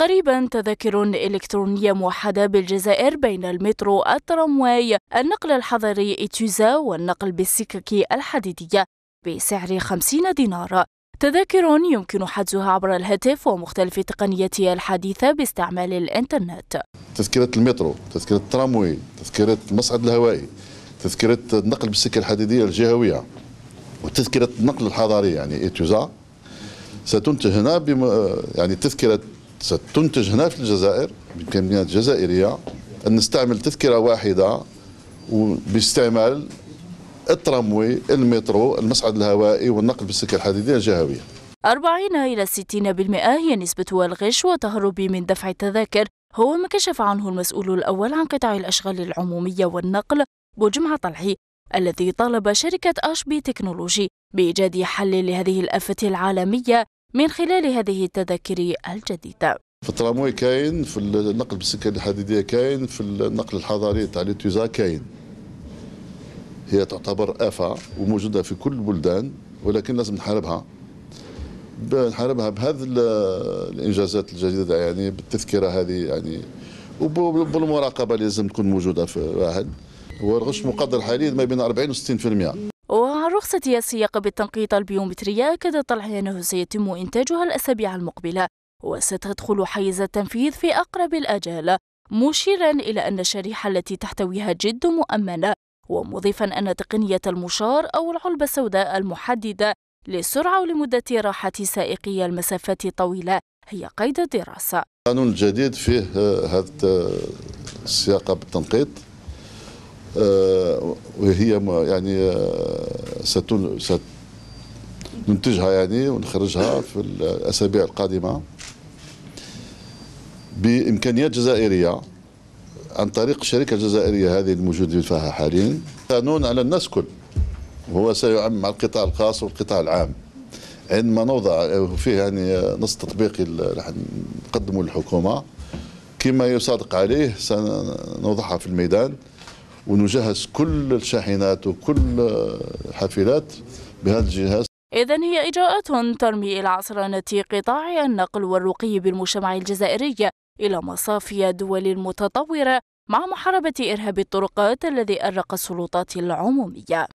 قريبا تذاكر إلكترونية موحدة بالجزائر بين المترو الترامواي النقل الحضري إتوزا والنقل بالسكك الحديدية بسعر 50 دينار تذاكر يمكن حجزها عبر الهاتف ومختلف التقنيات الحديثة باستعمال الإنترنت تذكرة المترو، تذكرة الترامواي، تذكرة المصعد الهوائي، تذكرة النقل بالسكة الحديدية الجهوية وتذكرة النقل الحضري يعني إتوزا ستنتج هنا بم... يعني تذكرة ستنتج هنا في الجزائر بامكانيات جزائريه ان نستعمل تذكره واحده وباستعمال التراموي المترو المصعد الهوائي والنقل بالسكه الحديديه الجهويه 40 إلى 60% هي نسبة الغش وتهرب من دفع التذاكر هو ما كشف عنه المسؤول الأول عن قطاع الأشغال العمومية والنقل بجمعة طلحي الذي طالب شركة أش بي تكنولوجي بإيجاد حل لهذه الآفة العالمية من خلال هذه التذاكر الجديدة في التراموي كاين في النقل بالسكة الحديدية كاين في النقل الحضاري تاع ليتوزا كاين هي تعتبر آفة وموجودة في كل البلدان ولكن لازم نحاربها نحاربها بهذه الإنجازات الجديدة يعني بالتذكرة هذه يعني وبالمراقبة لازم تكون موجودة في واحد والغش مقدر حاليا ما بين 40 و 60% الرخصة السياق بالتنقيط البيومترية أكد طلع أنه سيتم إنتاجها الأسابيع المقبلة وستدخل حيز التنفيذ في أقرب الأجال مشيرا إلى أن الشريحة التي تحتويها جد مؤمنة ومضيفا أن تقنية المشار أو العلبة السوداء المحددة للسرعة ولمدة راحة سائقي المسافات الطويلة هي قيد الدراسة القانون الجديد فيه آه، هذا السياقة بالتنقيط آه، وهي يعني آه، ننتجها يعني ونخرجها في الأسابيع القادمة بإمكانيات جزائرية عن طريق الشركة الجزائرية هذه الموجودة فيها حاليا قانون على الناس كل هو سيعم على القطاع الخاص والقطاع العام عندما نوضع آه، فيه يعني نص تطبيقي راح نقدمه للحكومة كما يصادق عليه سنوضعها في الميدان ونجهز كل الشاحنات وكل الحافلات بهذا الجهاز إذا هي إجراءات ترمي إلى عصرنة قطاع النقل والرقي بالمجتمع الجزائري إلى مصافي دول متطورة مع محاربة إرهاب الطرقات الذي أرق السلطات العمومية